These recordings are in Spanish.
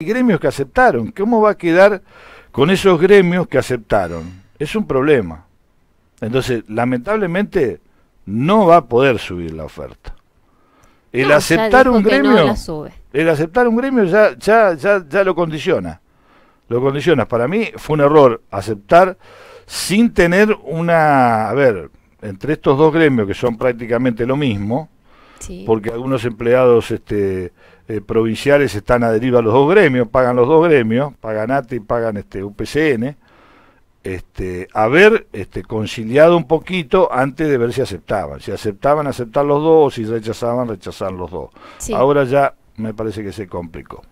Hay gremios que aceptaron. ¿Cómo va a quedar con esos gremios que aceptaron? Es un problema. Entonces, lamentablemente, no va a poder subir la oferta. El aceptar un gremio, el aceptar un gremio ya, ya, ya, ya lo condiciona. Lo condiciona. Para mí fue un error aceptar sin tener una, a ver, entre estos dos gremios que son prácticamente lo mismo, porque algunos empleados este, eh, provinciales están adheridos a los dos gremios, pagan los dos gremios, pagan ATE y pagan este, UPCN, este, haber este, conciliado un poquito antes de ver si aceptaban. Si aceptaban, aceptar los dos, o si rechazaban, rechazar los dos. Ahora ya me parece que se complicó.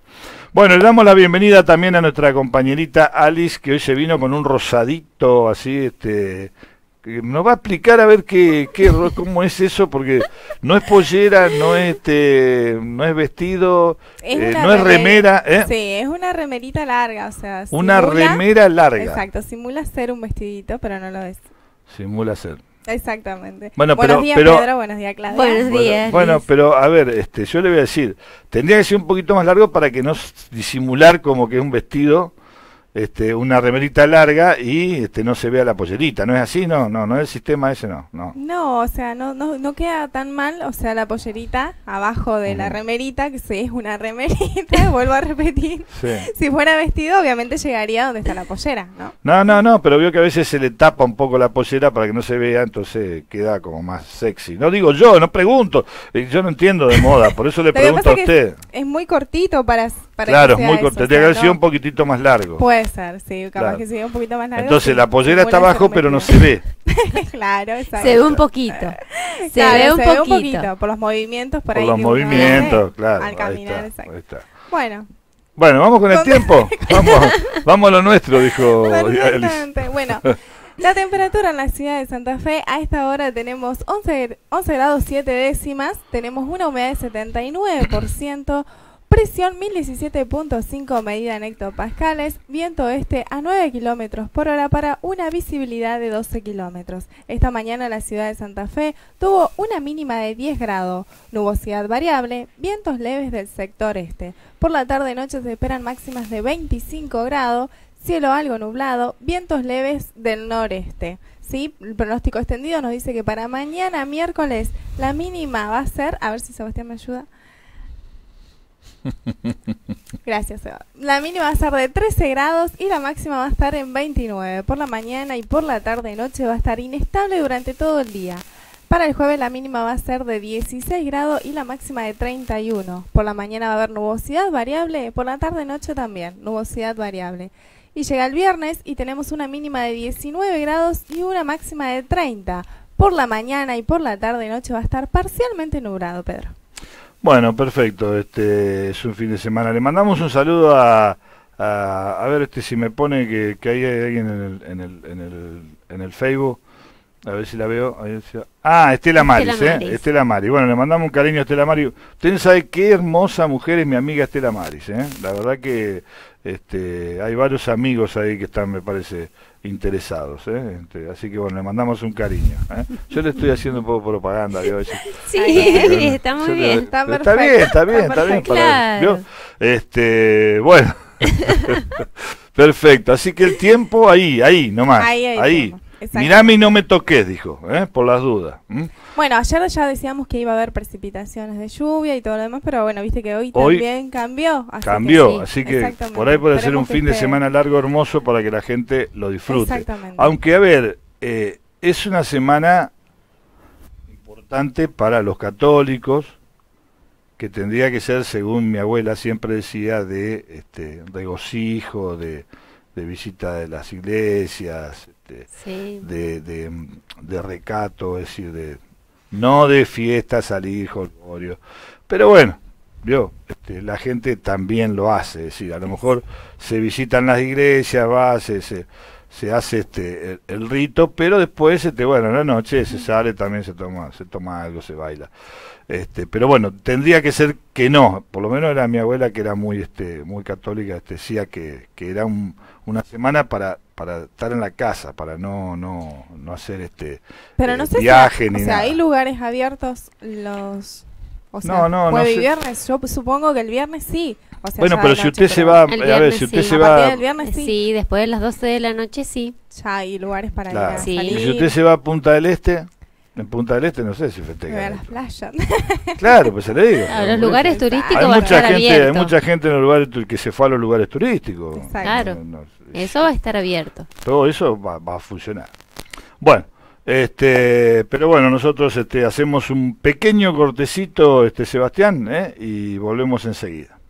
Bueno, le damos la bienvenida también a nuestra compañerita Alice, que hoy se vino con un rosadito así, este, nos va a explicar a ver qué, qué cómo es eso porque no es pollera no es este no es vestido eh, no es remera ¿eh? sí es una remerita larga o sea una remera larga exacto simula ser un vestidito pero no lo es simula ser exactamente bueno buenos días Pedro buenos días Claudia buenos días bueno, pero a ver este yo le voy a decir tendría que ser un poquito más largo para que no disimular como que es un vestido este, una remerita larga y este, no se vea la pollerita. ¿No es así? No, no, no es el sistema ese, no. No, no o sea, no, no, no queda tan mal. O sea, la pollerita abajo de la mm. remerita, que si es una remerita, vuelvo a repetir. Si fuera vestido, obviamente llegaría donde está la pollera, ¿no? No, no, no, pero veo que a veces se le tapa un poco la pollera para que no se vea, entonces queda como más sexy. No digo yo, no pregunto. Eh, yo no entiendo de moda, por eso le pregunto a usted. es muy cortito para claro, es muy corto. tiene que haber sido un poquitito más largo. Puede ser, sí, capaz claro. que sea un poquito más largo. Entonces la pollera está abajo, pero no se ve. claro, exacto. Se ve un poquito. Se, ve, un poquito. Por los movimientos, por, ahí. Por los movimientos, claro. Al caminar, exacto. Bueno. Bueno, vamos con el tiempo. vamos, vamos a lo nuestro, dijo Alice. Bueno. La temperatura en la ciudad de Santa Fe a esta hora tenemos 11, 11 grados 7 décimas, tenemos una humedad de 79%, Presión 1017.5 medida en hectopascales, viento este a 9 kilómetros por hora para una visibilidad de 12 kilómetros. Esta mañana la ciudad de Santa Fe tuvo una mínima de 10 grados, nubosidad variable, vientos leves del sector este. Por la tarde y noche se esperan máximas de 25 grados, cielo algo nublado, vientos leves del noreste. ¿sí? El pronóstico extendido nos dice que para mañana miércoles la mínima va a ser, a ver si Sebastián me ayuda. Gracias, Eva. La mínima va a ser de 13 grados y la máxima va a estar en 29. Por la mañana y por la tarde noche va a estar inestable durante todo el día. Para el jueves la mínima va a ser de 16 grados y la máxima de 31. Por la mañana va a haber nubosidad variable, por la tarde y noche también, nubosidad variable. Y llega el viernes y tenemos una mínima de 19 grados y una máxima de 30. Por la mañana y por la tarde y noche va a estar parcialmente nublado, Pedro. Bueno, perfecto. Este es un fin de semana. Le mandamos un saludo a, a, ver este, si me pone que, que hay alguien en el, en el, en el, en el Facebook. A ver si la veo. Ah, Estela Maris, ¿eh? Estela Maris. Bueno, le mandamos un cariño a Estela Maris. Ustedes sabe qué hermosa mujer es mi amiga Estela Maris, ¿eh? La verdad que este, hay varios amigos ahí que están, me parece, interesados. ¿eh? Este, así que bueno, le mandamos un cariño. ¿eh? Yo le estoy haciendo un poco propaganda. Sí, está muy bien, está, perfecto, está bien. Está bien, está, bien, Este, bueno. perfecto, así que el tiempo ahí, ahí nomás. ahí, ahí. Mirame y no me toques, dijo, ¿eh? por las dudas. Bueno, ayer ya decíamos que iba a haber precipitaciones de lluvia y todo lo demás, pero bueno, viste que hoy, también cambió. cambió, así que por ahí puede ser un fin de semana largo, hermoso, para que la gente lo disfrute. Aunque, a ver, eh, es una semana importante para los católicos, que tendría que ser, según mi abuela siempre decía, de este, regocijo, de de visita de las iglesias, este, de, de, de, recato, es decir, de no de fiesta, salir, jolgorio. Pero bueno, yo este, la gente también lo hace, es decir, a lo mejor se visitan las iglesias, va, se, se hace este el, rito, pero después este, bueno, en la noche se sale también se toma, se toma algo, se baila. Este, pero bueno, tendría que ser que no, por lo menos era mi abuela que era muy este muy católica, este, decía que, que era un, una semana para para estar en la casa, para no no, no hacer este pero no eh, viaje o sea, hay lugares abiertos los o sea, no, no, y viernes, yo supongo que el viernes sí bueno, pero si usted se va, a ver, si usted se va... sí. después de las 12 de la noche sí. Ya hay lugares para ir Y si usted se va a Punta del Este... En Punta del Este no sé si festeja. A las playas. Claro, pues se le digo. A los lugares turísticos hay mucha gente, Hay mucha gente en los que se fue a los lugares turísticos. Claro. eso va a estar abierto. Todo eso va, a funcionar. Bueno, este, pero bueno, nosotros este, hacemos un pequeño cortecito, este, Sebastián, ¿eh? y volvemos enseguida.